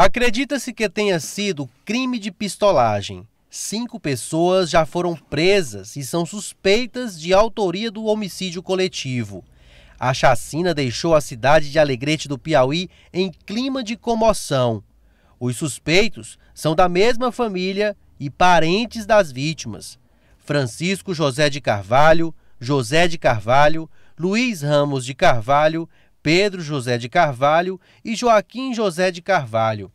Acredita-se que tenha sido crime de pistolagem. Cinco pessoas já foram presas e são suspeitas de autoria do homicídio coletivo. A chacina deixou a cidade de Alegrete do Piauí em clima de comoção. Os suspeitos são da mesma família e parentes das vítimas: Francisco José de Carvalho, José de Carvalho, Luiz Ramos de Carvalho, Pedro José de Carvalho e Joaquim José de Carvalho.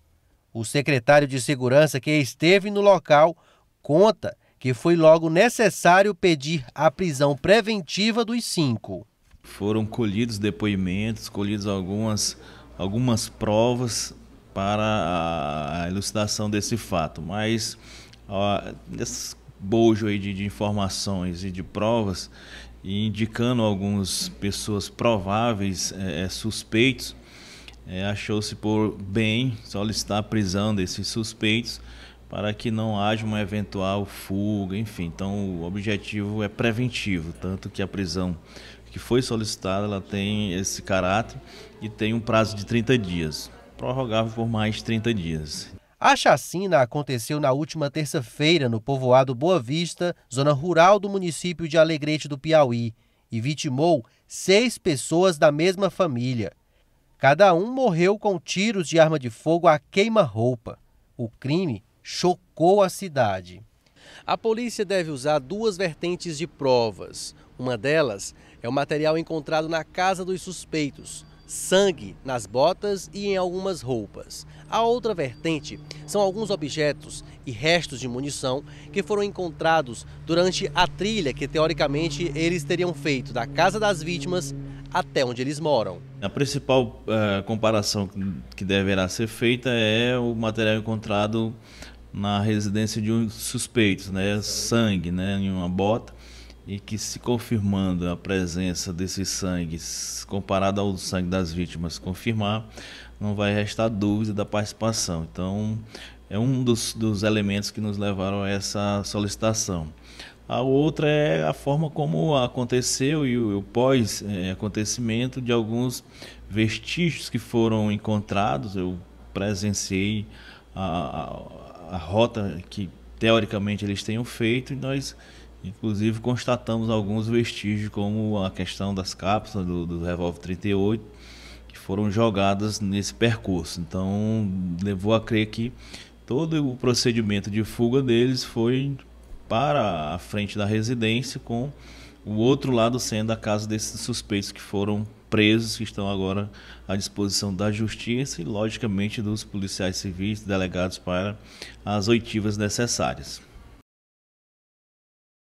O secretário de Segurança que esteve no local conta que foi logo necessário pedir a prisão preventiva dos cinco. Foram colhidos depoimentos, colhidos algumas, algumas provas para a elucidação desse fato, mas ó, bojo aí de, de informações e de provas, e indicando algumas pessoas prováveis é, é, suspeitos, é, achou-se por bem solicitar a prisão desses suspeitos para que não haja uma eventual fuga, enfim. Então, o objetivo é preventivo, tanto que a prisão que foi solicitada ela tem esse caráter e tem um prazo de 30 dias, prorrogável por mais 30 dias. A chacina aconteceu na última terça-feira no povoado Boa Vista, zona rural do município de Alegrete do Piauí, e vitimou seis pessoas da mesma família. Cada um morreu com tiros de arma de fogo a queima-roupa. O crime chocou a cidade. A polícia deve usar duas vertentes de provas. Uma delas é o material encontrado na casa dos suspeitos, sangue nas botas e em algumas roupas. A outra vertente são alguns objetos e restos de munição que foram encontrados durante a trilha que teoricamente eles teriam feito da casa das vítimas até onde eles moram. A principal uh, comparação que deverá ser feita é o material encontrado na residência de um suspeito, né? sangue né? em uma bota e que se confirmando a presença desses sangues comparado ao sangue das vítimas confirmar, não vai restar dúvida da participação. Então, é um dos, dos elementos que nos levaram a essa solicitação. A outra é a forma como aconteceu e o, o pós-acontecimento de alguns vestígios que foram encontrados. Eu presenciei a, a, a rota que teoricamente eles tenham feito e nós Inclusive, constatamos alguns vestígios, como a questão das cápsulas do, do 38, que foram jogadas nesse percurso. Então, levou a crer que todo o procedimento de fuga deles foi para a frente da residência, com o outro lado sendo a casa desses suspeitos que foram presos, que estão agora à disposição da justiça e, logicamente, dos policiais civis delegados para as oitivas necessárias.